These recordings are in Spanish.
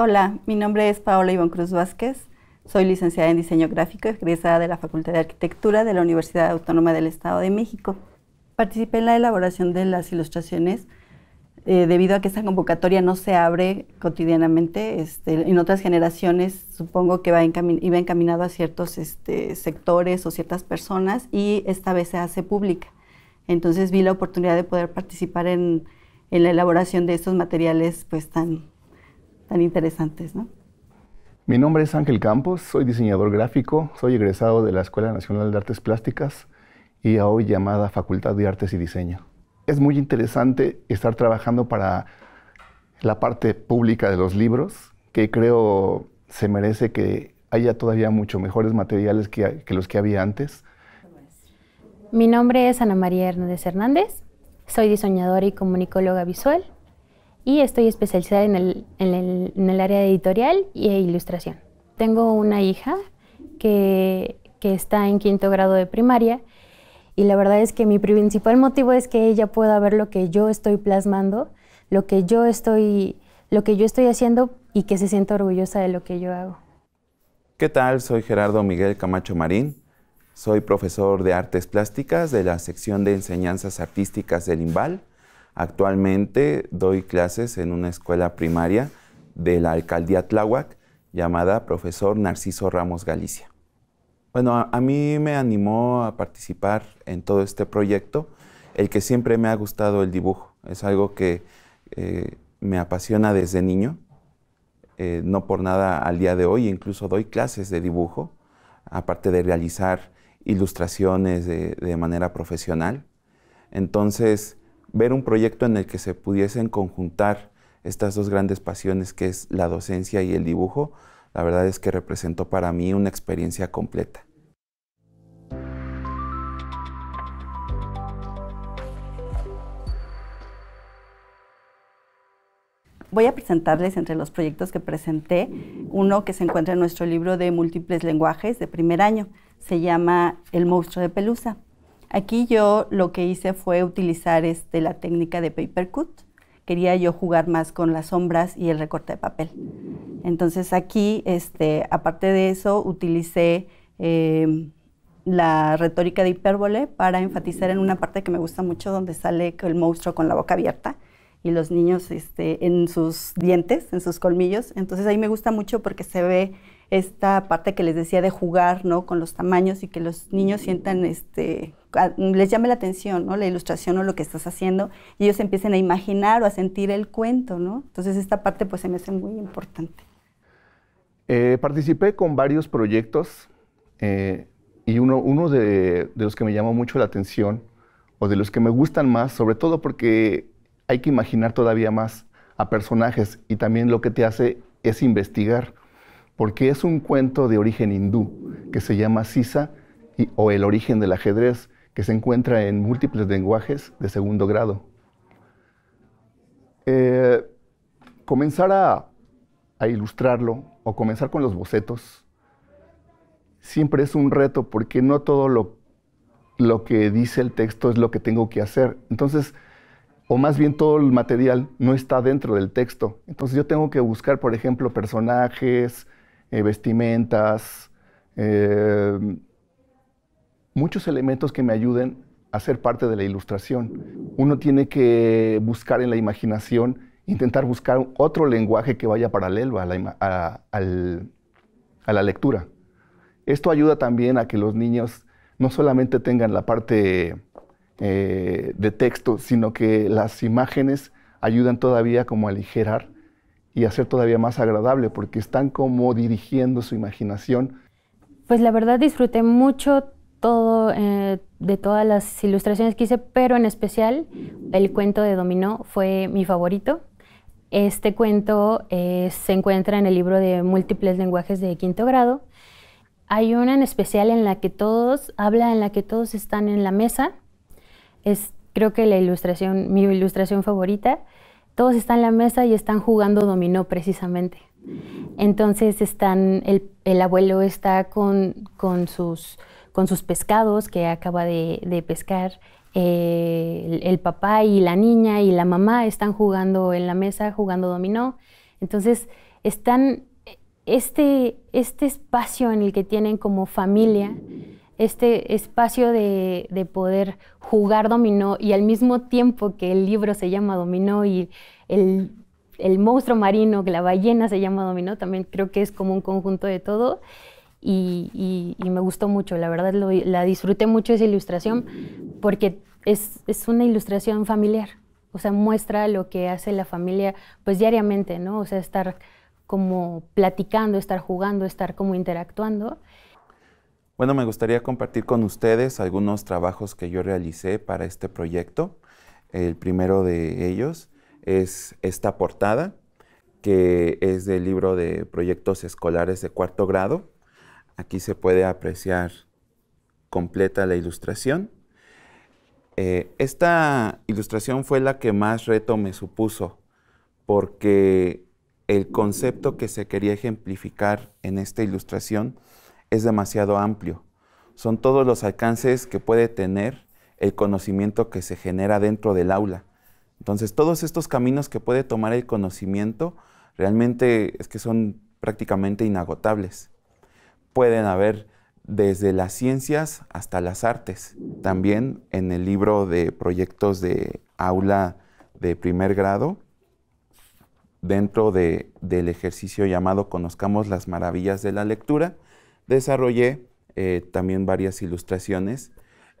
Hola, mi nombre es Paola Iván Cruz Vázquez. Soy licenciada en Diseño Gráfico, egresada de la Facultad de Arquitectura de la Universidad Autónoma del Estado de México. Participé en la elaboración de las ilustraciones eh, debido a que esta convocatoria no se abre cotidianamente. Este, en otras generaciones supongo que iba encaminado a ciertos este, sectores o ciertas personas y esta vez se hace pública. Entonces vi la oportunidad de poder participar en, la elaboración de estos materiales pues tan, tan interesantes. Mi nombre es Ángel Campos, soy diseñador gráfico, soy egresado de la Escuela Nacional de Artes Plásticas y hoy llamada Facultad de Artes y Diseño es muy interesante estar trabajando para la parte pública de los libros, que creo se merece que haya todavía mucho mejores materiales que, los que había antes. Mi nombre es Ana María Hernández Hernández, soy diseñadora y comunicóloga visual y estoy especializada en el, área editorial e ilustración. Tengo una hija que, que está en quinto grado de primaria y la verdad es que mi principal motivo es que ella pueda ver lo que yo estoy plasmando, lo que yo estoy, lo que yo estoy haciendo y que se sienta orgullosa de lo que yo hago. ¿Qué tal? Soy Gerardo Miguel Camacho Marín. Soy profesor de artes plásticas de la sección de enseñanzas artísticas del IMBAL. Actualmente doy clases en una escuela primaria de la alcaldía Tláhuac llamada Profesor Narciso Ramos Galicia. Bueno, a, mí me animó a participar en todo este proyecto el que siempre me ha gustado el dibujo. Es algo que eh, me apasiona desde niño. Eh, no por nada al día de hoy, incluso doy clases de dibujo, aparte de realizar ilustraciones de manera profesional. Entonces, ver un proyecto en el que se pudiesen conjuntar estas dos grandes pasiones que es la docencia y el dibujo, la verdad es que representó para mí una experiencia completa. Voy a presentarles entre los proyectos que presenté uno que se encuentra en nuestro libro de múltiples lenguajes de primer año. Se llama El monstruo de pelusa. Aquí yo lo que hice fue utilizar este, la técnica de paper cut quería yo jugar más con las sombras y el recorte de papel. Entonces aquí, este, aparte de eso, utilicé em, la retórica de hipérbole para enfatizar en una parte que me gusta mucho, donde sale el monstruo con la boca abierta y los niños este, en sus dientes, en sus colmillos. Entonces ahí me gusta mucho porque se ve esta parte que les decía de jugar ¿no? con los tamaños y que los niños sientan este, les llame la atención, ¿no? La ilustración o lo que estás haciendo, y ellos empiecen a imaginar o a sentir el cuento, ¿no? Entonces esta parte pues se me hace muy importante. Eh, participé con varios proyectos eh, y uno, uno de, los que me llamó mucho la atención o de los que me gustan más, sobre todo porque hay que imaginar todavía más a personajes y también lo que te hace es investigar, porque es un cuento de origen hindú que se llama Sisa o el origen del ajedrez que se encuentra en múltiples lenguajes de segundo grado. Eh, comenzar a, ilustrarlo o comenzar con los bocetos siempre es un reto porque no todo lo, lo, que dice el texto es lo que tengo que hacer. Entonces, o más bien todo el material no está dentro del texto. Entonces yo tengo que buscar, por ejemplo, personajes, eh, vestimentas, eh, muchos elementos que me ayuden a ser parte de la ilustración. Uno tiene que buscar en la imaginación, intentar buscar otro lenguaje que vaya paralelo a la, lectura. Esto ayuda también a que los niños no solamente tengan la parte eh, de texto, sino que las imágenes ayudan todavía como a aligerar y hacer todavía más agradable, porque están como dirigiendo su imaginación. Pues la verdad disfruté mucho todo, eh, de todas las ilustraciones que hice, pero en especial el cuento de Dominó fue mi favorito. Este cuento eh, se encuentra en el libro de múltiples lenguajes de quinto grado. Hay una en especial en la que todos, habla en la que todos están en la mesa. Es creo que la ilustración, mi ilustración favorita. Todos están en la mesa y están jugando dominó precisamente. Entonces están, el, el abuelo está con, con sus con sus pescados que acaba de, pescar. Eh, el, papá y la niña y la mamá están jugando en la mesa, jugando dominó. Entonces, están este, este espacio en el que tienen como familia, este espacio de, poder jugar dominó y al mismo tiempo que el libro se llama dominó y el el monstruo marino, que la ballena se llama dominó, también creo que es como un conjunto de todo y, me gustó mucho, la verdad la disfruté mucho esa ilustración porque es, es, una ilustración familiar, o sea, muestra lo que hace la familia pues diariamente, ¿no? O sea, estar como platicando, estar jugando, estar como interactuando. Bueno, me gustaría compartir con ustedes algunos trabajos que yo realicé para este proyecto. El primero de ellos es esta portada, que es del libro de proyectos escolares de cuarto grado, Aquí se puede apreciar completa la ilustración. Eh, esta ilustración fue la que más reto me supuso porque el concepto que se quería ejemplificar en esta ilustración es demasiado amplio. Son todos los alcances que puede tener el conocimiento que se genera dentro del aula. Entonces, todos estos caminos que puede tomar el conocimiento realmente es que son prácticamente inagotables pueden haber desde las ciencias hasta las artes. También en el libro de proyectos de aula de primer grado, dentro del ejercicio llamado Conozcamos las maravillas de la lectura, desarrollé eh, también varias ilustraciones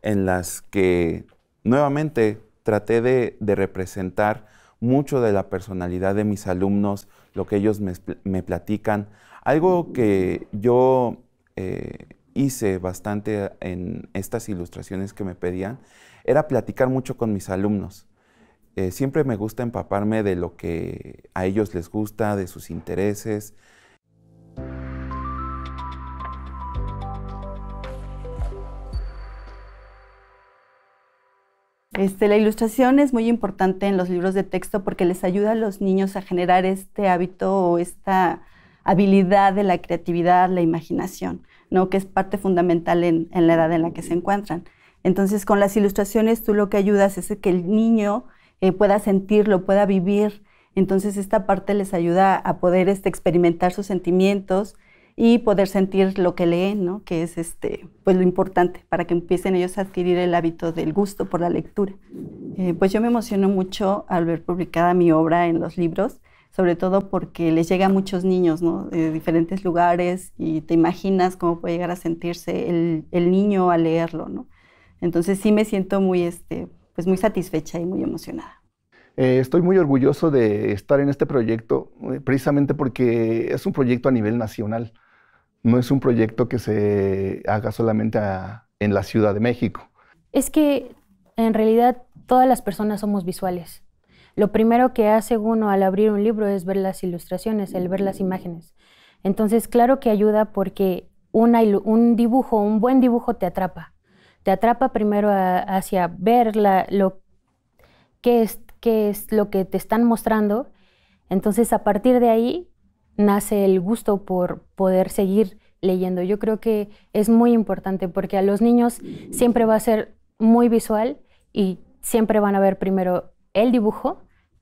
en las que nuevamente traté de, representar mucho de la personalidad de mis alumnos, lo que ellos me platican, algo que yo eh, hice bastante en estas ilustraciones que me pedían era platicar mucho con mis alumnos. Eh, siempre me gusta empaparme de lo que a ellos les gusta, de sus intereses, Este, la ilustración es muy importante en los libros de texto porque les ayuda a los niños a generar este hábito o esta habilidad de la creatividad, la imaginación, ¿no? que es parte fundamental en, la edad en la que se encuentran. Entonces, con las ilustraciones tú lo que ayudas es que el niño eh, pueda sentirlo, pueda vivir. Entonces, esta parte les ayuda a poder este, experimentar sus sentimientos y poder sentir lo que leen, ¿no? que es este, pues, lo importante para que empiecen ellos a adquirir el hábito del gusto por la lectura. Eh, pues yo me emociono mucho al ver publicada mi obra en los libros sobre todo porque les llega a muchos niños ¿no? de diferentes lugares y te imaginas cómo puede llegar a sentirse el, niño al leerlo. ¿no? Entonces sí me siento muy, este, pues muy satisfecha y muy emocionada. Eh, estoy muy orgulloso de estar en este proyecto eh, precisamente porque es un proyecto a nivel nacional. No es un proyecto que se haga solamente en la Ciudad de México. Es que en realidad todas las personas somos visuales lo primero que hace uno al abrir un libro es ver las ilustraciones, el ver las imágenes. Entonces, claro que ayuda porque un dibujo, un buen dibujo te atrapa. Te atrapa primero hacia ver lo, es, qué es lo que te están mostrando. Entonces, a partir de ahí nace el gusto por poder seguir leyendo. Yo creo que es muy importante porque a los niños siempre va a ser muy visual y siempre van a ver primero el dibujo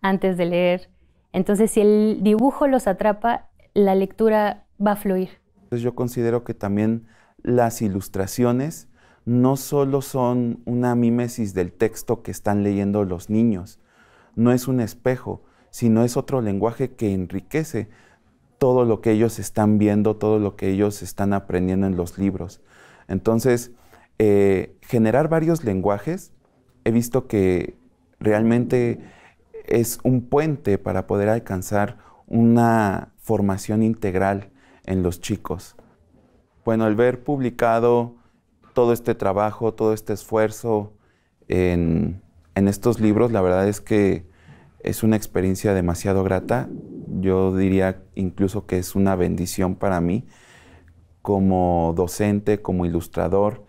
antes de leer. Entonces, si el dibujo los atrapa, la lectura va a fluir. Entonces, yo considero que también las ilustraciones no solo son una mímesis del texto que están leyendo los niños, no es un espejo, sino es otro lenguaje que enriquece todo lo que ellos están viendo, todo lo que ellos están aprendiendo en los libros. Entonces, eh, generar varios lenguajes, he visto que realmente es un puente para poder alcanzar una formación integral en los chicos. Bueno, el ver publicado todo este trabajo, todo este esfuerzo en, estos libros, la verdad es que es una experiencia demasiado grata. Yo diría incluso que es una bendición para mí como docente, como ilustrador,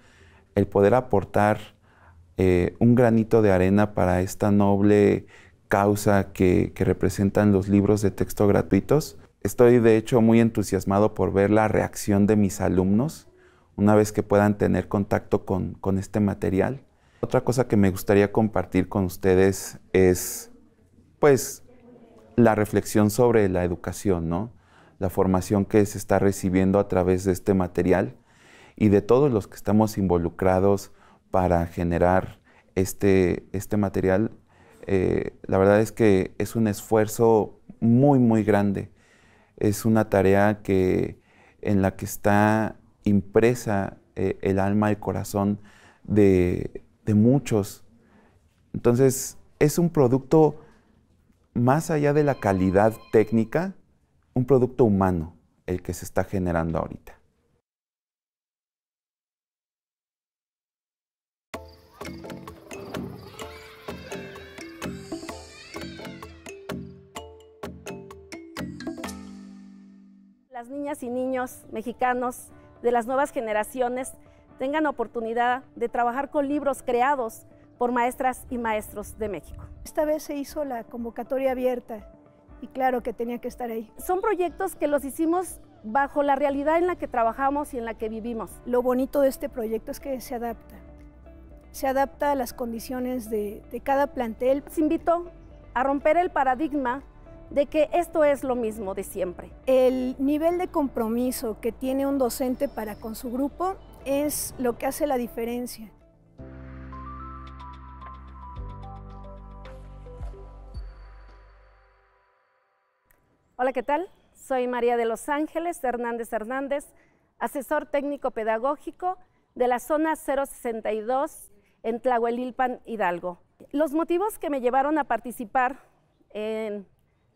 el poder aportar eh, un granito de arena para esta noble causa que, representan los libros de texto gratuitos. Estoy de hecho muy entusiasmado por ver la reacción de mis alumnos una vez que puedan tener contacto con, este material. Otra cosa que me gustaría compartir con ustedes es, pues, la reflexión sobre la educación, ¿no? La formación que se está recibiendo a través de este material y de todos los que estamos involucrados para generar este, este material eh, la verdad es que es un esfuerzo muy, muy grande. Es una tarea que, en la que está impresa eh, el alma, el corazón de muchos. Entonces, es un producto más allá de la calidad técnica, un producto humano el que se está generando ahorita. niñas y niños mexicanos de las nuevas generaciones tengan oportunidad de trabajar con libros creados por maestras y maestros de México. Esta vez se hizo la convocatoria abierta y claro que tenía que estar ahí. Son proyectos que los hicimos bajo la realidad en la que trabajamos y en la que vivimos. Lo bonito de este proyecto es que se adapta, se adapta a las condiciones de, de cada plantel. Se invitó a romper el paradigma de que esto es lo mismo de siempre. El nivel de compromiso que tiene un docente para con su grupo es lo que hace la diferencia. Hola, ¿qué tal? Soy María de Los Ángeles Hernández Hernández, asesor técnico pedagógico de la zona 062 en Tlahuelilpan, Hidalgo. Los motivos que me llevaron a participar en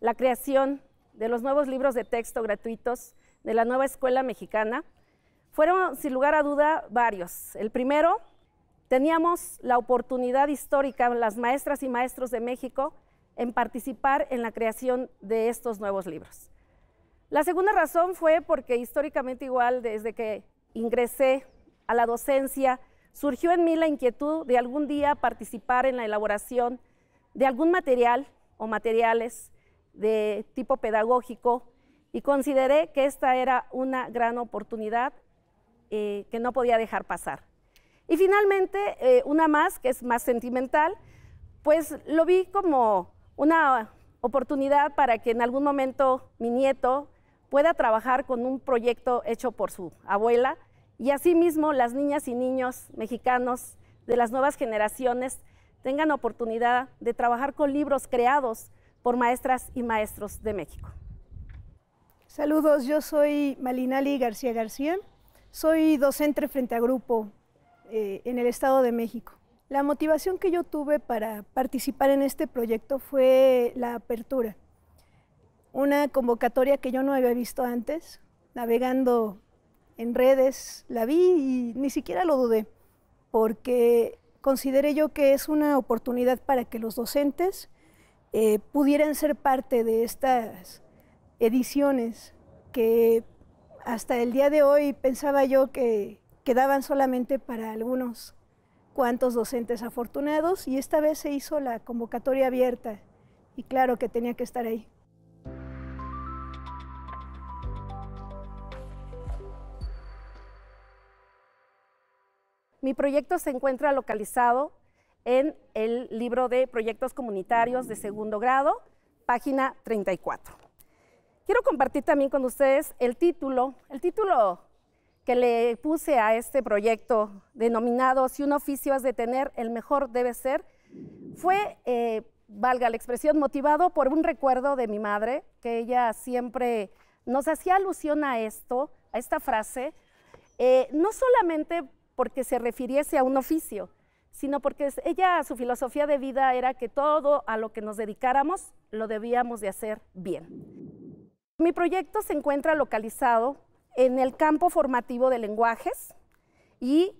la creación de los nuevos libros de texto gratuitos de la nueva escuela mexicana fueron sin lugar a duda varios. El primero, teníamos la oportunidad histórica, las maestras y maestros de México, en participar en la creación de estos nuevos libros. La segunda razón fue porque históricamente igual, desde que ingresé a la docencia, surgió en mí la inquietud de algún día participar en la elaboración de algún material o materiales de tipo pedagógico y consideré que esta era una gran oportunidad eh, que no podía dejar pasar. Y finalmente, eh, una más, que es más sentimental, pues lo vi como una oportunidad para que en algún momento mi nieto pueda trabajar con un proyecto hecho por su abuela y asimismo las niñas y niños mexicanos de las nuevas generaciones tengan oportunidad de trabajar con libros creados por maestras y maestros de México. Saludos, yo soy Malinali García García, soy docente frente a grupo eh, en el Estado de México. La motivación que yo tuve para participar en este proyecto fue la apertura, una convocatoria que yo no había visto antes, navegando en redes, la vi y ni siquiera lo dudé, porque consideré yo que es una oportunidad para que los docentes eh, pudieran ser parte de estas ediciones que hasta el día de hoy pensaba yo que quedaban solamente para algunos cuantos docentes afortunados y esta vez se hizo la convocatoria abierta y claro que tenía que estar ahí. Mi proyecto se encuentra localizado en el libro de proyectos comunitarios de segundo grado, página 34. Quiero compartir también con ustedes el título, el título que le puse a este proyecto denominado Si un oficio es de tener, el mejor debe ser, fue, eh, valga la expresión, motivado por un recuerdo de mi madre, que ella siempre nos hacía alusión a esto, a esta frase, eh, no solamente porque se refiriese a un oficio, sino porque ella, su filosofía de vida era que todo a lo que nos dedicáramos lo debíamos de hacer bien. Mi proyecto se encuentra localizado en el campo formativo de lenguajes y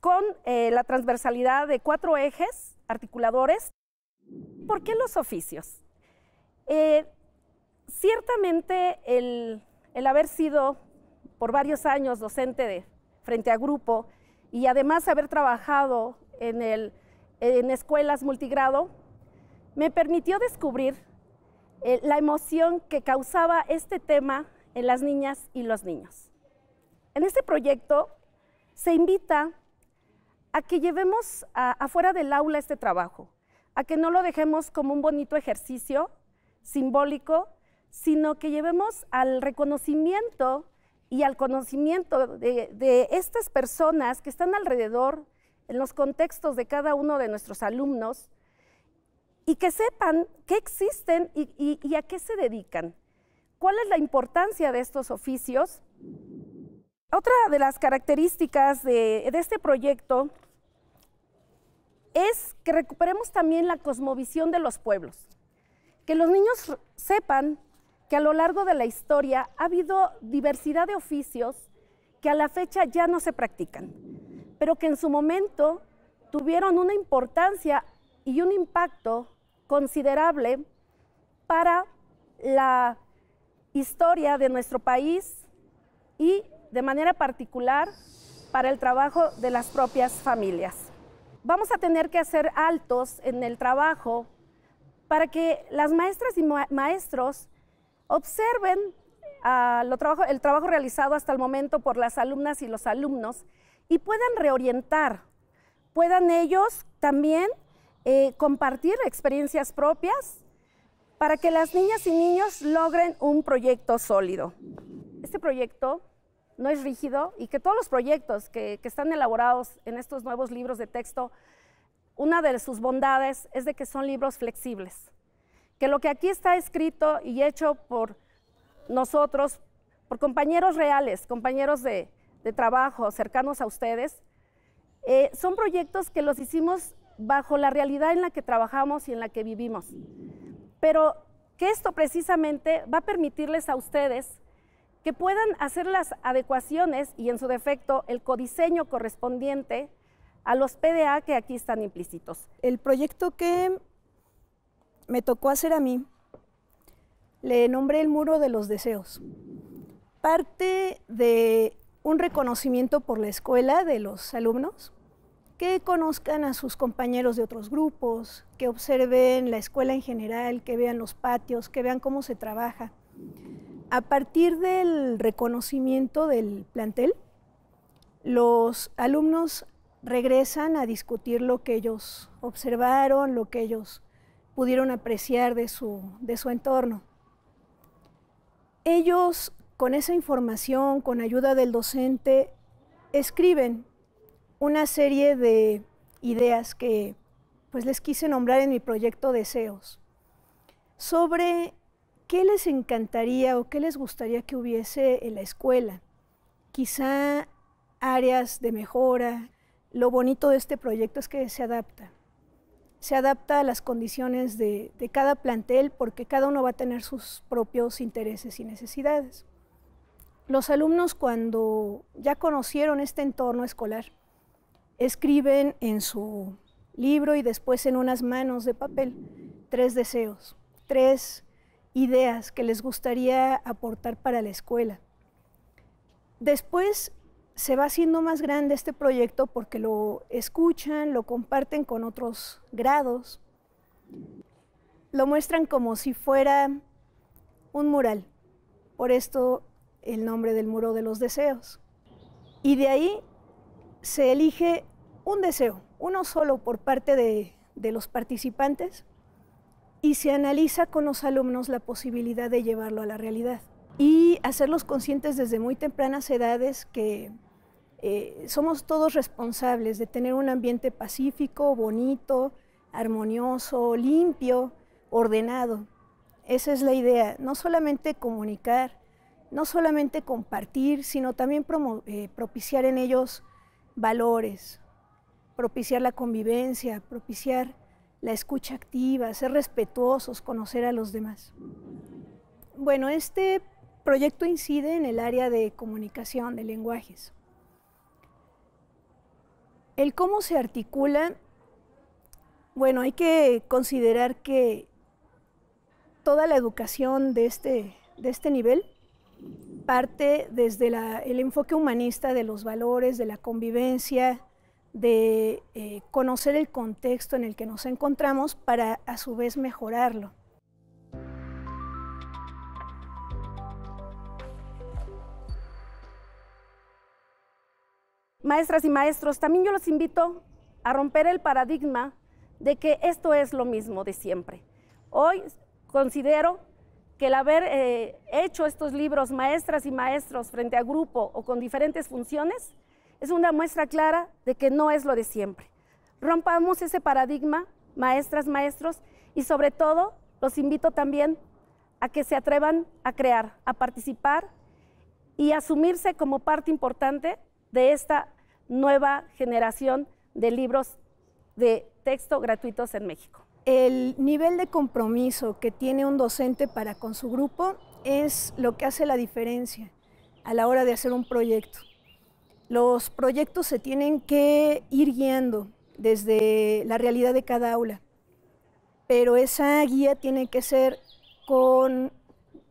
con eh, la transversalidad de cuatro ejes articuladores. ¿Por qué los oficios? Eh, ciertamente el, haber sido por varios años docente de, frente a grupo y además haber trabajado en, el, escuelas multigrado, me permitió descubrir eh, la emoción que causaba este tema en las niñas y los niños. En este proyecto se invita a que llevemos afuera del aula este trabajo, a que no lo dejemos como un bonito ejercicio simbólico, sino que llevemos al reconocimiento y al conocimiento de estas personas que están alrededor en los contextos de cada uno de nuestros alumnos y que sepan qué existen y, a qué se dedican. ¿Cuál es la importancia de estos oficios? Otra de las características de este proyecto es que recuperemos también la cosmovisión de los pueblos, que los niños sepan que a lo largo de la historia ha habido diversidad de oficios que a la fecha ya no se practican pero que en su momento tuvieron una importancia y un impacto considerable para la historia de nuestro país y de manera particular para el trabajo de las propias familias. Vamos a tener que hacer altos en el trabajo para que las maestras y maestros observen ah, el trabajo realizado hasta el momento por las alumnas y los alumnos y puedan reorientar, puedan ellos también eh, compartir experiencias propias para que las niñas y niños logren un proyecto sólido. Este proyecto no es rígido y que todos los proyectos que, que están elaborados en estos nuevos libros de texto, una de sus bondades es de que son libros flexibles, que lo que aquí está escrito y hecho por nosotros, por compañeros reales, compañeros de, de trabajo cercanos a ustedes, eh, son proyectos que los hicimos bajo la realidad en la que trabajamos y en la que vivimos. Pero que esto precisamente va a permitirles a ustedes que puedan hacer las adecuaciones y en su defecto el codiseño correspondiente a los PDA que aquí están implícitos. El proyecto que me tocó hacer a mí le nombré el muro de los deseos. Parte de un reconocimiento por la escuela de los alumnos, que conozcan a sus compañeros de otros grupos, que observen la escuela en general, que vean los patios, que vean cómo se trabaja. A partir del reconocimiento del plantel, los alumnos regresan a discutir lo que ellos observaron, lo que ellos pudieron apreciar de su, de su entorno. Ellos con esa información, con ayuda del docente, escriben una serie de ideas que pues les quise nombrar en mi proyecto Deseos, sobre qué les encantaría o qué les gustaría que hubiese en la escuela. Quizá áreas de mejora. Lo bonito de este proyecto es que se adapta. Se adapta a las condiciones de, de cada plantel porque cada uno va a tener sus propios intereses y necesidades los alumnos cuando ya conocieron este entorno escolar, escriben en su libro y después en unas manos de papel tres deseos, tres ideas que les gustaría aportar para la escuela. Después se va haciendo más grande este proyecto porque lo escuchan, lo comparten con otros grados, lo muestran como si fuera un mural. Por esto el nombre del muro de los deseos. Y de ahí se elige un deseo, uno solo por parte de, los participantes, y se analiza con los alumnos la posibilidad de llevarlo a la realidad y hacerlos conscientes desde muy tempranas edades que eh, somos todos responsables de tener un ambiente pacífico, bonito, armonioso, limpio, ordenado. Esa es la idea, no solamente comunicar, no solamente compartir, sino también eh, propiciar en ellos valores, propiciar la convivencia, propiciar la escucha activa, ser respetuosos, conocer a los demás. Bueno, este proyecto incide en el área de comunicación, de lenguajes. El cómo se articula, bueno, hay que considerar que toda la educación de este, de este nivel parte desde el enfoque humanista de los valores, de la convivencia, de eh, conocer el contexto en el que nos encontramos para a su vez mejorarlo. Maestras y maestros, también yo los invito a romper el paradigma de que esto es lo mismo de siempre. Hoy considero que el haber eh, hecho estos libros maestras y maestros frente a grupo o con diferentes funciones es una muestra clara de que no es lo de siempre. Rompamos ese paradigma, maestras, maestros, y sobre todo los invito también a que se atrevan a crear, a participar y asumirse como parte importante de esta nueva generación de libros de texto gratuitos en México. El nivel de compromiso que tiene un docente para con su grupo es lo que hace la diferencia a la hora de hacer un proyecto. Los proyectos se tienen que ir guiando desde la realidad de cada aula, pero esa guía tiene que ser con,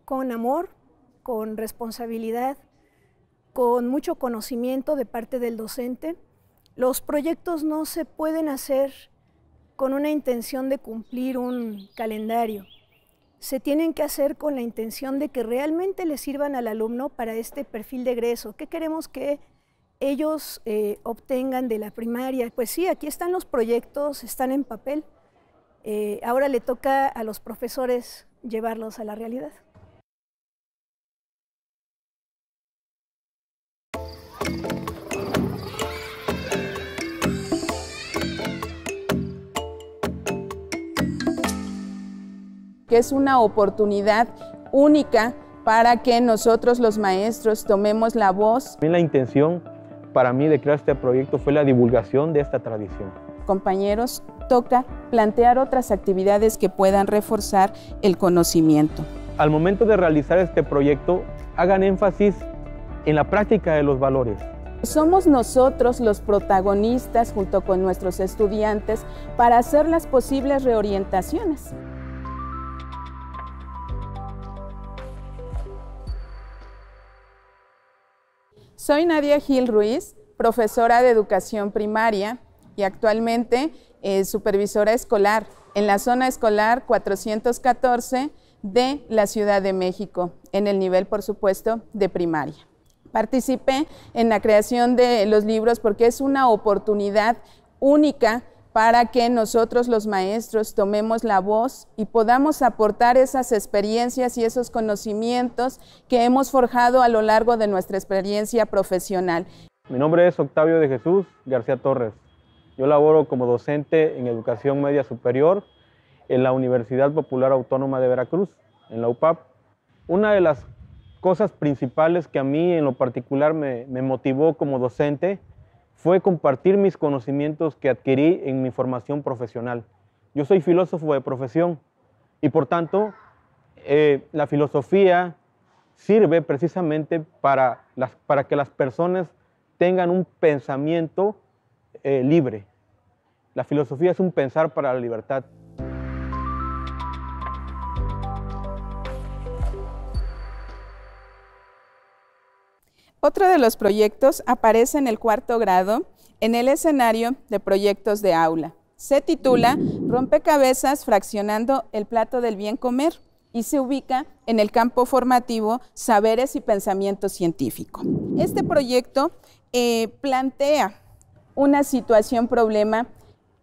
con amor, con responsabilidad, con mucho conocimiento de parte del docente. Los proyectos no se pueden hacer con una intención de cumplir un calendario. Se tienen que hacer con la intención de que realmente le sirvan al alumno para este perfil de egreso. ¿Qué queremos que ellos eh, obtengan de la primaria? Pues sí, aquí están los proyectos, están en papel. Eh, ahora le toca a los profesores llevarlos a la realidad. que es una oportunidad única para que nosotros los maestros tomemos la voz. La intención para mí de crear este proyecto fue la divulgación de esta tradición. Compañeros, toca plantear otras actividades que puedan reforzar el conocimiento. Al momento de realizar este proyecto, hagan énfasis en la práctica de los valores. Somos nosotros los protagonistas junto con nuestros estudiantes para hacer las posibles reorientaciones. Soy Nadia Gil Ruiz, profesora de educación primaria y actualmente eh, supervisora escolar en la zona escolar 414 de la Ciudad de México, en el nivel, por supuesto, de primaria. Participé en la creación de los libros porque es una oportunidad única para que nosotros los maestros tomemos la voz y podamos aportar esas experiencias y esos conocimientos que hemos forjado a lo largo de nuestra experiencia profesional. Mi nombre es Octavio de Jesús García Torres. Yo laboro como docente en educación media superior en la Universidad Popular Autónoma de Veracruz, en la UPAP. Una de las cosas principales que a mí en lo particular me, motivó como docente fue compartir mis conocimientos que adquirí en mi formación profesional. Yo soy filósofo de profesión y por tanto eh, la filosofía sirve precisamente para, para que las personas tengan un pensamiento eh, libre. La filosofía es un pensar para la libertad. Otro de los proyectos aparece en el cuarto grado en el escenario de proyectos de aula. Se titula Rompecabezas fraccionando el plato del bien comer y se ubica en el campo formativo Saberes y Pensamiento Científico. Este proyecto eh, plantea una situación, problema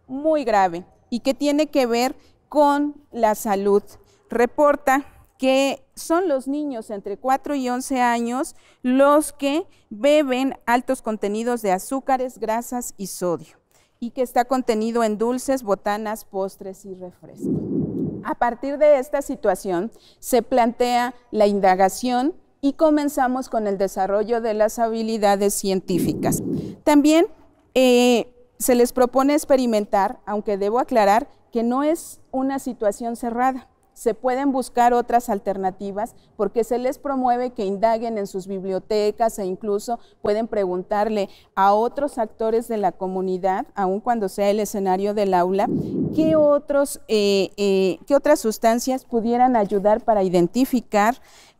muy grave y que tiene que ver con la salud. Reporta que son los niños entre 4 y 11 años los que beben altos contenidos de azúcares, grasas y sodio, y que está contenido en dulces, botanas, postres y refrescos. A partir de esta situación se plantea la indagación y comenzamos con el desarrollo de las habilidades científicas. También eh, se les propone experimentar, aunque debo aclarar que no es una situación cerrada se pueden buscar otras alternativas porque se les promueve que indaguen en sus bibliotecas e incluso pueden preguntarle a otros actores de la comunidad, aun cuando sea el escenario del aula, qué, otros, eh, eh, qué otras sustancias pudieran ayudar para identificar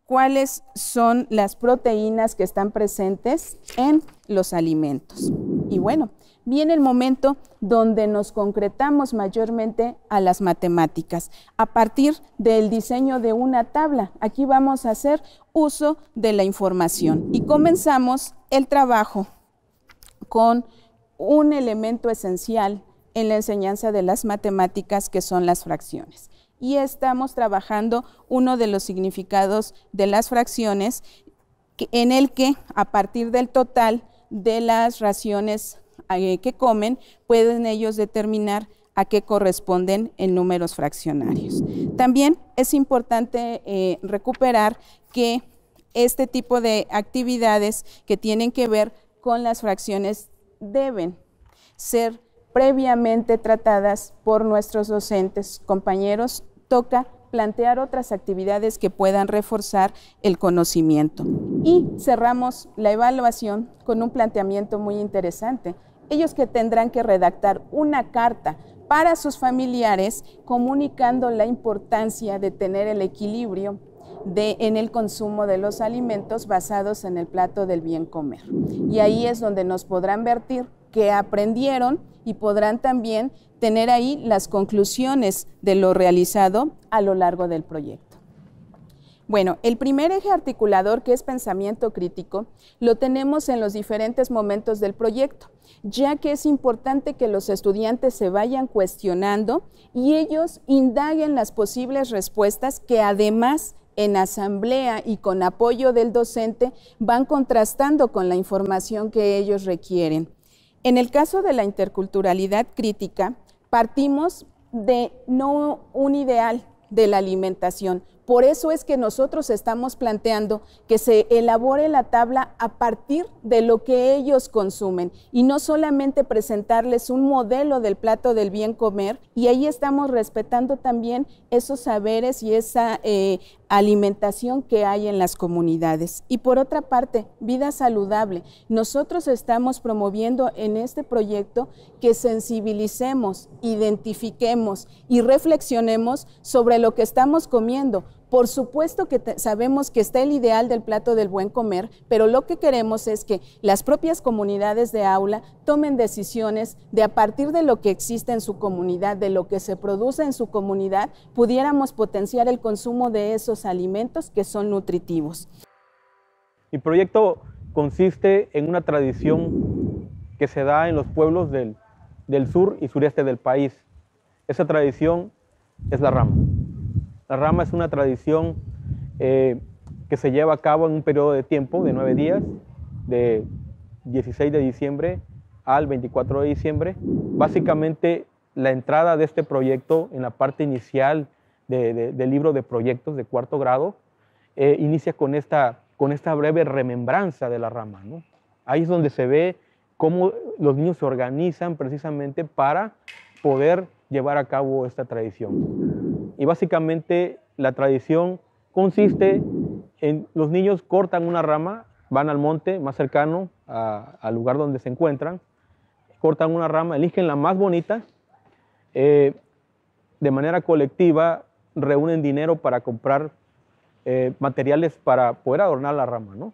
cuáles son las proteínas que están presentes en los alimentos. Y bueno, viene el momento donde nos concretamos mayormente a las matemáticas, a partir del diseño de una tabla. Aquí vamos a hacer uso de la información y comenzamos el trabajo con un elemento esencial en la enseñanza de las matemáticas que son las fracciones. Y estamos trabajando uno de los significados de las fracciones en el que a partir del total de las raciones eh, que comen, pueden ellos determinar a qué corresponden en números fraccionarios. También es importante eh, recuperar que este tipo de actividades que tienen que ver con las fracciones deben ser previamente tratadas por nuestros docentes, compañeros, toca plantear otras actividades que puedan reforzar el conocimiento. Y cerramos la evaluación con un planteamiento muy interesante ellos que tendrán que redactar una carta para sus familiares comunicando la importancia de tener el equilibrio de, en el consumo de los alimentos basados en el plato del bien comer. Y ahí es donde nos podrán vertir que aprendieron y podrán también tener ahí las conclusiones de lo realizado a lo largo del proyecto. Bueno, el primer eje articulador, que es pensamiento crítico, lo tenemos en los diferentes momentos del proyecto, ya que es importante que los estudiantes se vayan cuestionando y ellos indaguen las posibles respuestas que además en asamblea y con apoyo del docente van contrastando con la información que ellos requieren. En el caso de la interculturalidad crítica, partimos de no un ideal de la alimentación, por eso es que nosotros estamos planteando que se elabore la tabla a partir de lo que ellos consumen y no solamente presentarles un modelo del plato del bien comer. Y ahí estamos respetando también esos saberes y esa eh, alimentación que hay en las comunidades. Y por otra parte, vida saludable. Nosotros estamos promoviendo en este proyecto que sensibilicemos, identifiquemos y reflexionemos sobre lo que estamos comiendo, por supuesto que sabemos que está el ideal del plato del buen comer, pero lo que queremos es que las propias comunidades de aula tomen decisiones de a partir de lo que existe en su comunidad, de lo que se produce en su comunidad, pudiéramos potenciar el consumo de esos alimentos que son nutritivos. Mi proyecto consiste en una tradición que se da en los pueblos del, sur y sureste del país. Esa tradición es la rama. La rama es una tradición eh, que se lleva a cabo en un periodo de tiempo de nueve días, de 16 de diciembre al 24 de diciembre. Básicamente la entrada de este proyecto en la parte inicial del libro de proyectos de cuarto grado eh, inicia con esta, con esta breve remembranza de la rama. Ahí es donde se ve cómo los niños se organizan precisamente para poder llevar a cabo esta tradición y básicamente la tradición consiste en los niños cortan una rama, van al monte más cercano al lugar donde se encuentran, cortan una rama, eligen la más bonita, eh, de manera colectiva reúnen dinero para comprar eh, materiales para poder adornar la rama. ¿no?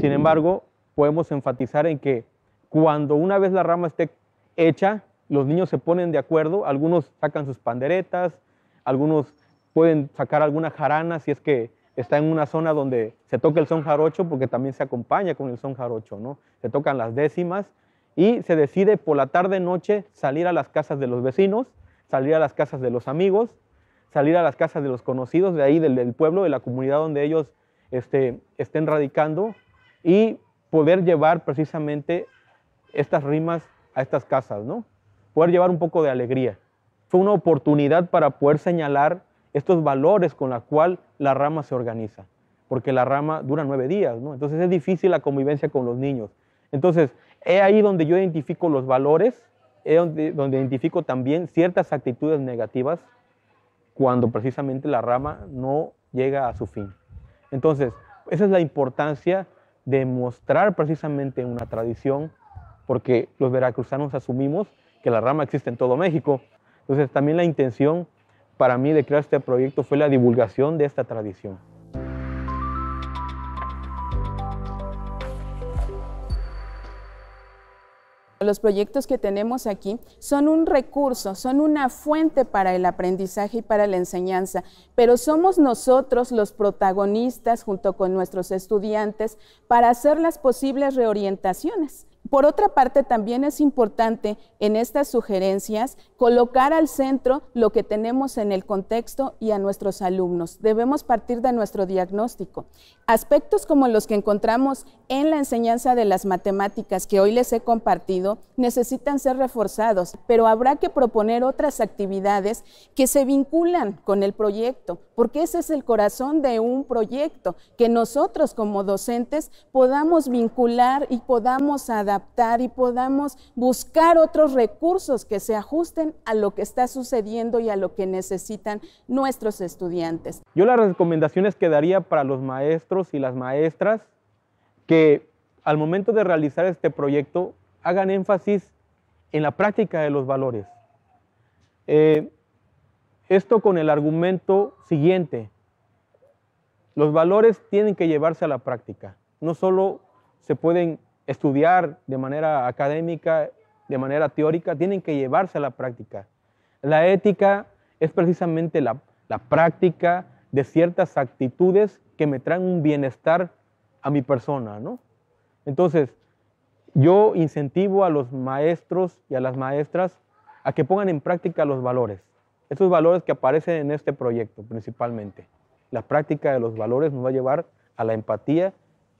Sin embargo, podemos enfatizar en que cuando una vez la rama esté hecha, los niños se ponen de acuerdo, algunos sacan sus panderetas, algunos pueden sacar alguna jarana si es que está en una zona donde se toca el son jarocho, porque también se acompaña con el son jarocho, ¿no? Se tocan las décimas y se decide por la tarde-noche salir a las casas de los vecinos, salir a las casas de los amigos, salir a las casas de los conocidos de ahí, del, pueblo, de la comunidad donde ellos este, estén radicando y poder llevar precisamente estas rimas a estas casas, ¿no? Poder llevar un poco de alegría fue una oportunidad para poder señalar estos valores con la cual la rama se organiza, porque la rama dura nueve días, ¿no? Entonces es difícil la convivencia con los niños. Entonces, es ahí donde yo identifico los valores, es donde, donde identifico también ciertas actitudes negativas cuando precisamente la rama no llega a su fin. Entonces, esa es la importancia de mostrar precisamente una tradición, porque los veracruzanos asumimos que la rama existe en todo México, entonces también la intención para mí de crear este proyecto fue la divulgación de esta tradición. Los proyectos que tenemos aquí son un recurso, son una fuente para el aprendizaje y para la enseñanza, pero somos nosotros los protagonistas junto con nuestros estudiantes para hacer las posibles reorientaciones. Por otra parte, también es importante en estas sugerencias colocar al centro lo que tenemos en el contexto y a nuestros alumnos. Debemos partir de nuestro diagnóstico. Aspectos como los que encontramos en la enseñanza de las matemáticas que hoy les he compartido necesitan ser reforzados, pero habrá que proponer otras actividades que se vinculan con el proyecto, porque ese es el corazón de un proyecto, que nosotros como docentes podamos vincular y podamos adaptar y podamos buscar otros recursos que se ajusten a lo que está sucediendo y a lo que necesitan nuestros estudiantes. Yo las recomendaciones que daría para los maestros y las maestras que al momento de realizar este proyecto hagan énfasis en la práctica de los valores. Eh, esto con el argumento siguiente. Los valores tienen que llevarse a la práctica. No solo se pueden estudiar de manera académica, de manera teórica, tienen que llevarse a la práctica. La ética es precisamente la, práctica de ciertas actitudes que me traen un bienestar a mi persona, ¿no? Entonces, yo incentivo a los maestros y a las maestras a que pongan en práctica los valores. Esos valores que aparecen en este proyecto principalmente. La práctica de los valores nos va a llevar a la empatía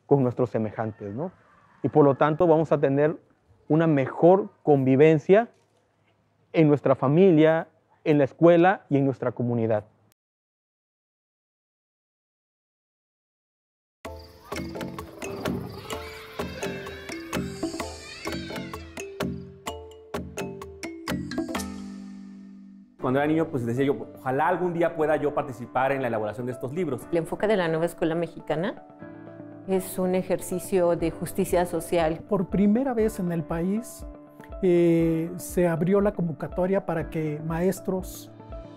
con nuestros semejantes, ¿no? y por lo tanto vamos a tener una mejor convivencia en nuestra familia, en la escuela y en nuestra comunidad. cuando era niño, pues decía yo, ojalá algún día pueda yo participar en la elaboración de estos libros. El enfoque de la nueva escuela mexicana es un ejercicio de justicia social. Por primera vez en el país eh, se abrió la convocatoria para que maestros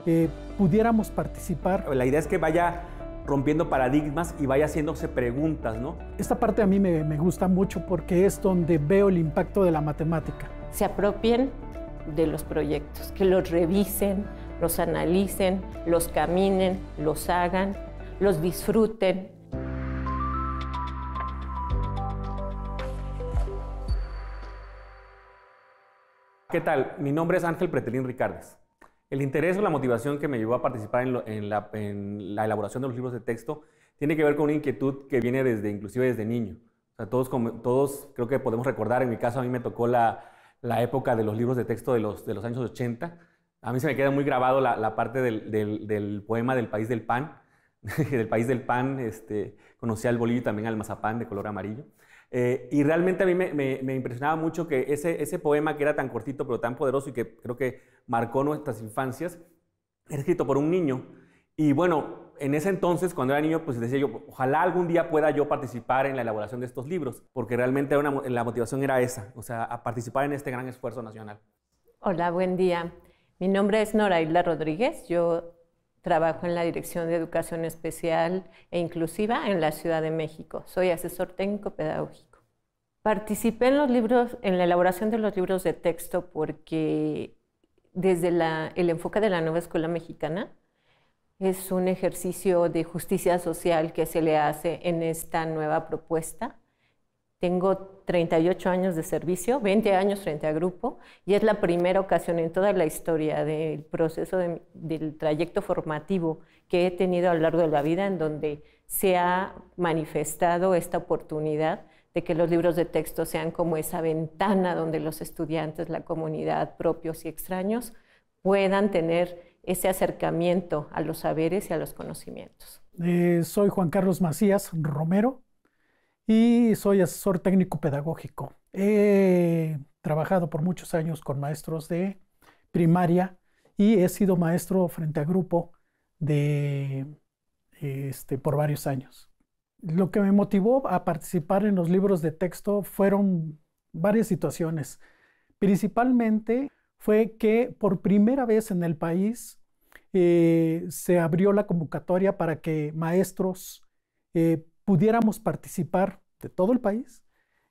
eh, pudiéramos participar. La idea es que vaya rompiendo paradigmas y vaya haciéndose preguntas, ¿no? Esta parte a mí me, me gusta mucho porque es donde veo el impacto de la matemática. Se apropien de los proyectos, que los revisen, los analicen, los caminen, los hagan, los disfruten, ¿Qué tal? Mi nombre es Ángel Pretelín Ricardes. El interés o la motivación que me llevó a participar en, la, elaboración de los libros de texto tiene que ver con una inquietud que viene desde, inclusive desde niño. sea, todos, todos creo que podemos recordar, en mi caso a mí me tocó la, época de los libros de texto de los, años 80. A mí se me queda muy grabado la, parte del, poema del País del Pan. del País del Pan, este, conocí al bolillo y también al mazapán de color amarillo. Eh, y realmente a mí me, impresionaba mucho que ese, ese, poema que era tan cortito pero tan poderoso y que creo que marcó nuestras infancias, era escrito por un niño. Y bueno, en ese entonces, cuando era niño, pues decía yo, ojalá algún día pueda yo participar en la elaboración de estos libros, porque realmente la motivación era esa, o sea, a participar en este gran esfuerzo nacional. Hola, buen día. Mi nombre es Noraila Rodríguez, yo Trabajo en la Dirección de Educación Especial e Inclusiva en la Ciudad de México. Soy asesor técnico pedagógico. Participé en los libros, en la elaboración de los libros de texto porque desde el enfoque de la nueva escuela mexicana es un ejercicio de justicia social que se le hace en esta nueva propuesta tengo 38 años de servicio, 20 años frente a grupo, y es la primera ocasión en toda la historia del proceso del trayecto formativo que he tenido a lo largo de la vida en donde se ha manifestado esta oportunidad de que los libros de texto sean como esa ventana donde los estudiantes, la comunidad, propios y extraños, puedan tener ese acercamiento a los saberes y a los conocimientos. Eh, soy Juan Carlos Macías Romero, y soy asesor técnico pedagógico. He trabajado por muchos años con maestros de primaria y he sido maestro frente a grupo de, este, por varios años. Lo que me motivó a participar en los libros de texto fueron varias situaciones. Principalmente fue que por primera vez en el país eh, se abrió la convocatoria para que maestros eh, pudiéramos participar de todo el país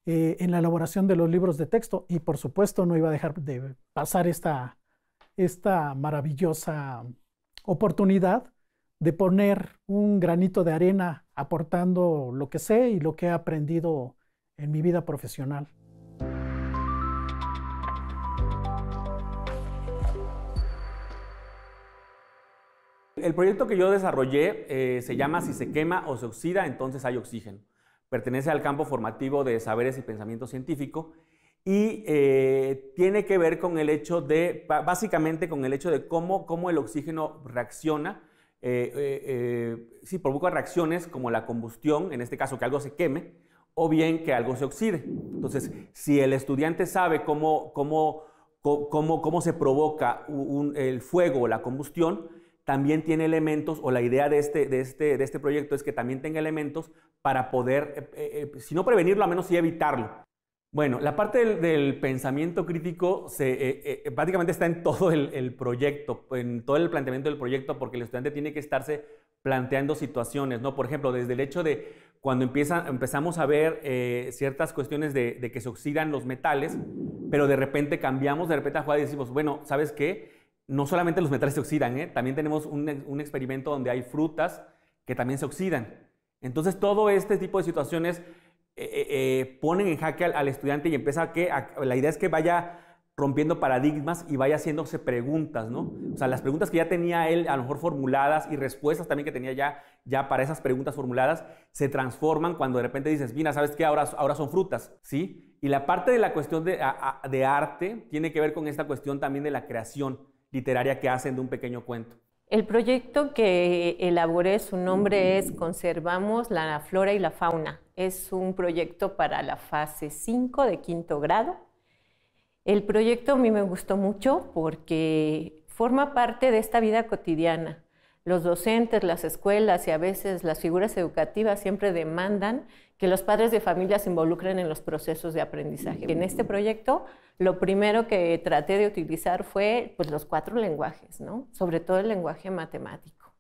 eh, en la elaboración de los libros de texto y por supuesto no iba a dejar de pasar esta, esta maravillosa oportunidad de poner un granito de arena aportando lo que sé y lo que he aprendido en mi vida profesional. El proyecto que yo desarrollé eh, se llama Si se quema o se oxida, entonces hay oxígeno pertenece al campo formativo de saberes y pensamiento científico y eh, tiene que ver con el hecho de, básicamente con el hecho de cómo, el oxígeno reacciona, eh, eh, si provoca reacciones como la combustión, en este caso que algo se queme, o bien que algo se oxide. Entonces, si el estudiante sabe cómo, se provoca el fuego o la combustión, también tiene elementos, o la idea de este, este, de este proyecto es que también tenga elementos para poder, eh, eh, eh, si no prevenirlo, a menos sí evitarlo. Bueno, la parte del, pensamiento crítico prácticamente está en todo el, proyecto, en todo el planteamiento del proyecto, porque el estudiante tiene que estarse planteando situaciones, ¿no? Por ejemplo, desde el hecho de cuando empieza, empezamos a ver ciertas cuestiones de, de que se oxidan los metales, pero de repente cambiamos de repente a jugar y decimos, bueno, ¿sabes qué? no solamente los metales se oxidan, ¿eh? también tenemos un, experimento donde hay frutas que también se oxidan. Entonces, todo este tipo de situaciones eh, eh, ponen en jaque al, estudiante y empieza a que la idea es que vaya rompiendo paradigmas y vaya haciéndose preguntas, ¿no? O sea, las preguntas que ya tenía él, a lo mejor formuladas y respuestas también que tenía ya, para esas preguntas formuladas, se transforman cuando de repente dices, mira, ¿sabes qué? Ahora, son frutas, ¿sí? Y la parte de la cuestión de arte tiene que ver con esta cuestión también de la creación literaria que hacen de un pequeño cuento. El proyecto que elaboré, su nombre es Conservamos la Flora y la Fauna. Es un proyecto para la fase 5 de quinto grado. El proyecto a mí me gustó mucho porque forma parte de esta vida cotidiana los docentes, las escuelas y a veces las figuras educativas siempre demandan que los padres de familia se involucren en los procesos de aprendizaje. En este proyecto, lo primero que traté de utilizar fue pues, los cuatro lenguajes, ¿no? sobre todo el lenguaje matemático.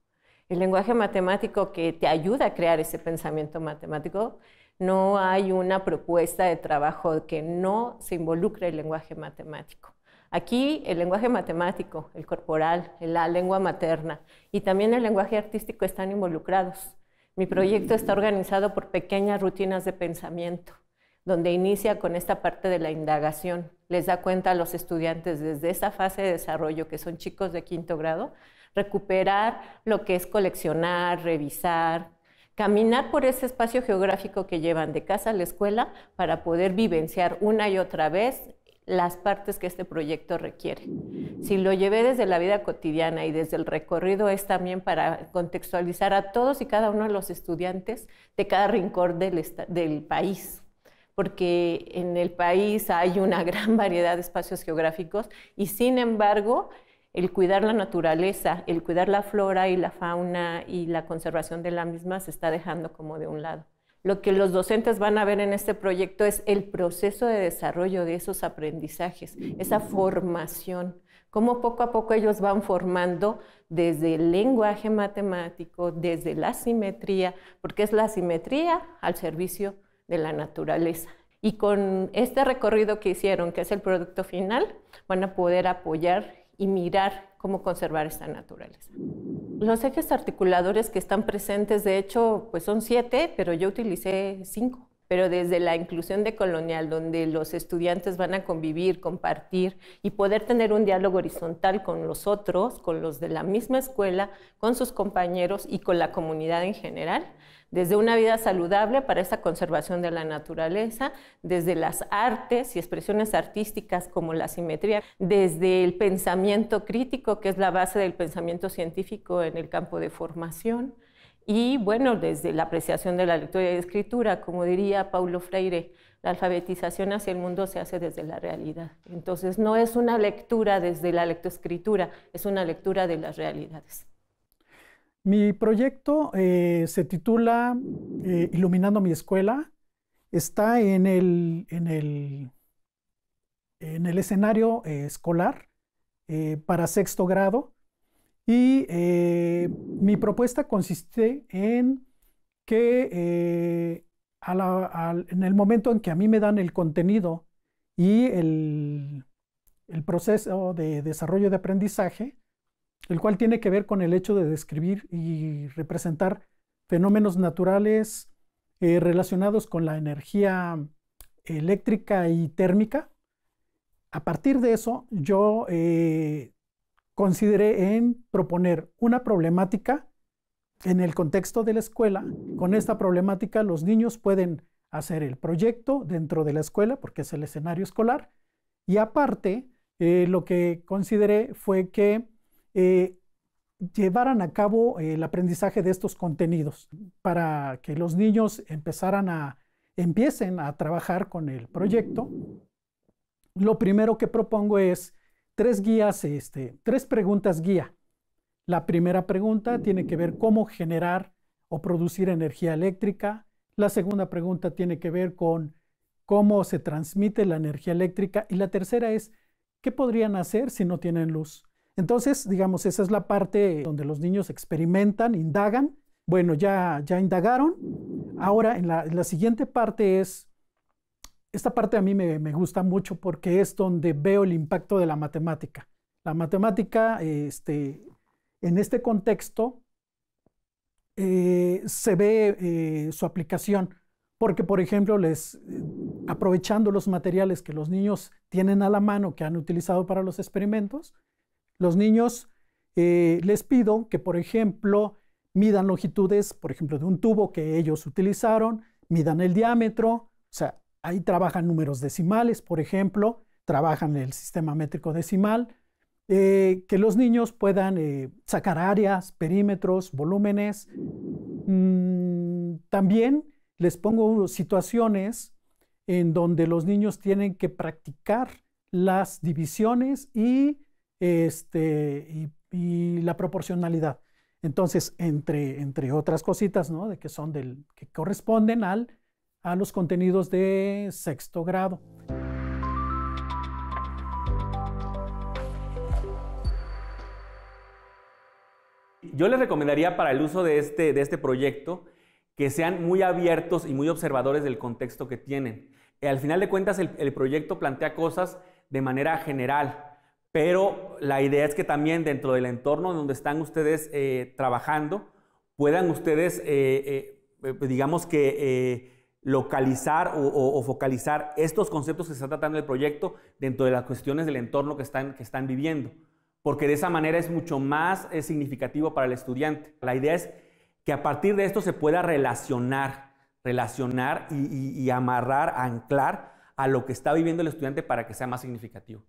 El lenguaje matemático que te ayuda a crear ese pensamiento matemático, no hay una propuesta de trabajo que no se involucre el lenguaje matemático. Aquí el lenguaje matemático, el corporal, la lengua materna y también el lenguaje artístico están involucrados. Mi proyecto está organizado por pequeñas rutinas de pensamiento, donde inicia con esta parte de la indagación. Les da cuenta a los estudiantes desde esta fase de desarrollo, que son chicos de quinto grado, recuperar lo que es coleccionar, revisar, caminar por ese espacio geográfico que llevan de casa a la escuela para poder vivenciar una y otra vez las partes que este proyecto requiere. Si lo llevé desde la vida cotidiana y desde el recorrido es también para contextualizar a todos y cada uno de los estudiantes de cada rincón del, del país porque en el país hay una gran variedad de espacios geográficos y sin embargo el cuidar la naturaleza, el cuidar la flora y la fauna y la conservación de la misma se está dejando como de un lado. Lo que los docentes van a ver en este proyecto es el proceso de desarrollo de esos aprendizajes, esa formación, cómo poco a poco ellos van formando desde el lenguaje matemático, desde la simetría, porque es la simetría al servicio de la naturaleza. Y con este recorrido que hicieron, que es el producto final, van a poder apoyar y mirar cómo conservar esta naturaleza. Los ejes articuladores que están presentes, de hecho, pues son siete, pero yo utilicé cinco. Pero desde la inclusión de colonial, donde los estudiantes van a convivir, compartir y poder tener un diálogo horizontal con los otros, con los de la misma escuela, con sus compañeros y con la comunidad en general, desde una vida saludable para esa conservación de la naturaleza, desde las artes y expresiones artísticas como la simetría, desde el pensamiento crítico, que es la base del pensamiento científico en el campo de formación, y bueno, desde la apreciación de la lectura y escritura, como diría Paulo Freire, la alfabetización hacia el mundo se hace desde la realidad. Entonces no es una lectura desde la lectoescritura, es una lectura de las realidades. Mi proyecto eh, se titula eh, Iluminando mi escuela. Está en el, en en el escenario eh, escolar para sexto grado. Y mi propuesta consiste en que en el momento en que a mí me dan el contenido y el proceso de desarrollo de aprendizaje, el cual tiene que ver con el hecho de describir y representar fenómenos naturales eh, relacionados con la energía eléctrica y térmica. A partir de eso, yo eh, consideré en proponer una problemática en el contexto de la escuela. Con esta problemática los niños pueden hacer el proyecto dentro de la escuela, porque es el escenario escolar. Y aparte, eh, lo que consideré fue que eh, llevaran a cabo el aprendizaje de estos contenidos para que los niños empezaran a, empiecen a trabajar con el proyecto. Lo primero que propongo es tres guías, este, tres preguntas guía. La primera pregunta tiene que ver cómo generar o producir energía eléctrica. La segunda pregunta tiene que ver con cómo se transmite la energía eléctrica. Y la tercera es, ¿qué podrían hacer si no tienen luz? Entonces, digamos, esa es la parte donde los niños experimentan, indagan. Bueno, ya, ya indagaron. Ahora, en la, siguiente parte es, esta parte a mí me, gusta mucho porque es donde veo el impacto de la matemática. La matemática, este, en este contexto, eh, se ve eh, su aplicación, porque, por ejemplo, les, aprovechando los materiales que los niños tienen a la mano, que han utilizado para los experimentos, los niños eh, les pido que, por ejemplo, midan longitudes, por ejemplo, de un tubo que ellos utilizaron, midan el diámetro, o sea, ahí trabajan números decimales, por ejemplo, trabajan el sistema métrico decimal, eh, que los niños puedan eh, sacar áreas, perímetros, volúmenes. Mm, también les pongo situaciones en donde los niños tienen que practicar las divisiones y este, y, la proporcionalidad. Entonces, entre, entre otras cositas, ¿no? De que son del, que corresponden al, a los contenidos de sexto grado. Yo les recomendaría para el uso de este, de este proyecto que sean muy abiertos y muy observadores del contexto que tienen. Eh, al final de cuentas, el, el proyecto plantea cosas de manera general, pero la idea es que también dentro del entorno donde están ustedes eh, trabajando, puedan ustedes, eh, eh, digamos que, localizar o, focalizar estos conceptos que se está tratando el proyecto dentro de las cuestiones del entorno que están, que están viviendo. Porque de esa manera es mucho más significativo para el estudiante. La idea es que a partir de esto se pueda relacionar, relacionar y amarrar, anclar a lo que está viviendo el estudiante para que sea más significativo.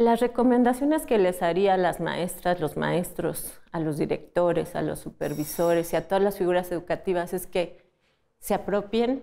Las recomendaciones que les haría a las maestras, los maestros, a los directores, a los supervisores y a todas las figuras educativas es que se apropien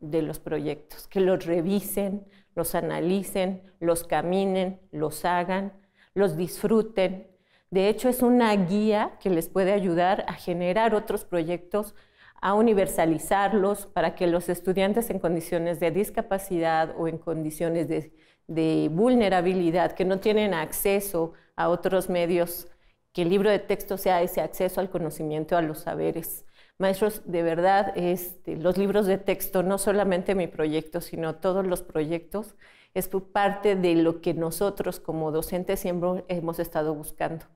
de los proyectos, que los revisen, los analicen, los caminen, los hagan, los disfruten. De hecho, es una guía que les puede ayudar a generar otros proyectos, a universalizarlos para que los estudiantes en condiciones de discapacidad o en condiciones de de vulnerabilidad, que no tienen acceso a otros medios, que el libro de texto sea ese acceso al conocimiento, a los saberes. Maestros, de verdad, este, los libros de texto, no solamente mi proyecto, sino todos los proyectos, es parte de lo que nosotros como docentes siempre hemos estado buscando.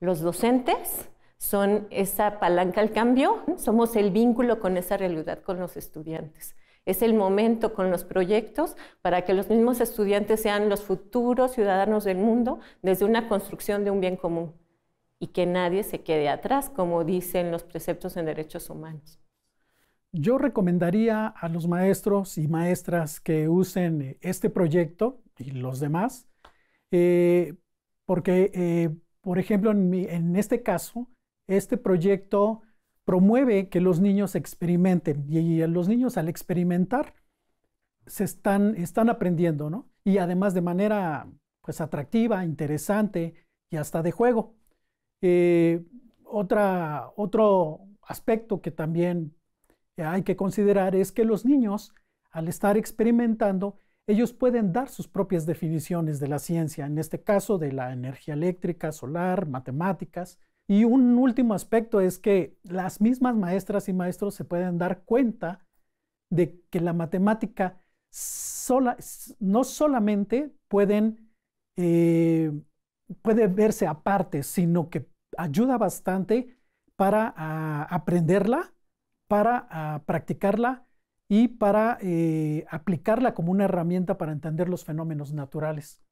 Los docentes son esa palanca al cambio, somos el vínculo con esa realidad con los estudiantes es el momento con los proyectos para que los mismos estudiantes sean los futuros ciudadanos del mundo desde una construcción de un bien común y que nadie se quede atrás, como dicen los preceptos en derechos humanos. Yo recomendaría a los maestros y maestras que usen eh, este proyecto y los demás, eh, porque, eh, por ejemplo, en, este caso, este proyecto promueve que los niños experimenten y los niños al experimentar se están, aprendiendo, ¿no? Y además de manera pues atractiva, interesante y hasta de juego. Eh, otro aspecto que también hay que considerar es que los niños al estar experimentando ellos pueden dar sus propias definiciones de la ciencia, en este caso de la energía eléctrica, solar, matemáticas, y un último aspecto es que las mismas maestras y maestros se pueden dar cuenta de que la matemática no solamente eh, puede verse aparte, sino que ayuda bastante para ah, aprenderla, para ah, practicarla y para eh, aplicarla como una herramienta para entender los fenómenos naturales.